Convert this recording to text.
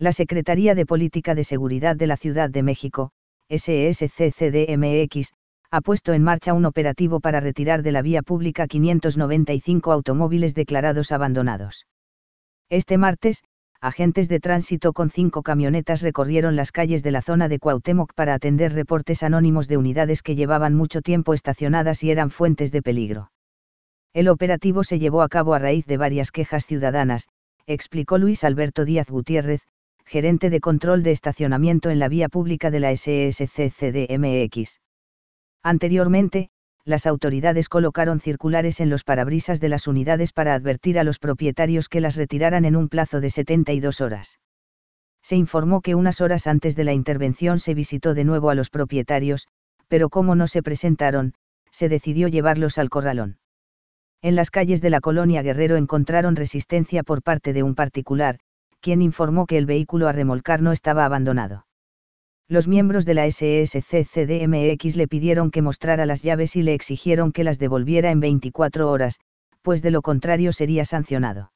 la Secretaría de Política de Seguridad de la Ciudad de México, SSCCDMX, ha puesto en marcha un operativo para retirar de la vía pública 595 automóviles declarados abandonados. Este martes, agentes de tránsito con cinco camionetas recorrieron las calles de la zona de Cuauhtémoc para atender reportes anónimos de unidades que llevaban mucho tiempo estacionadas y eran fuentes de peligro. El operativo se llevó a cabo a raíz de varias quejas ciudadanas, explicó Luis Alberto Díaz Gutiérrez, gerente de control de estacionamiento en la vía pública de la SSCCDMX. Anteriormente, las autoridades colocaron circulares en los parabrisas de las unidades para advertir a los propietarios que las retiraran en un plazo de 72 horas. Se informó que unas horas antes de la intervención se visitó de nuevo a los propietarios, pero como no se presentaron, se decidió llevarlos al corralón. En las calles de la colonia Guerrero encontraron resistencia por parte de un particular, quien informó que el vehículo a remolcar no estaba abandonado. Los miembros de la SSCCDMX le pidieron que mostrara las llaves y le exigieron que las devolviera en 24 horas, pues de lo contrario sería sancionado.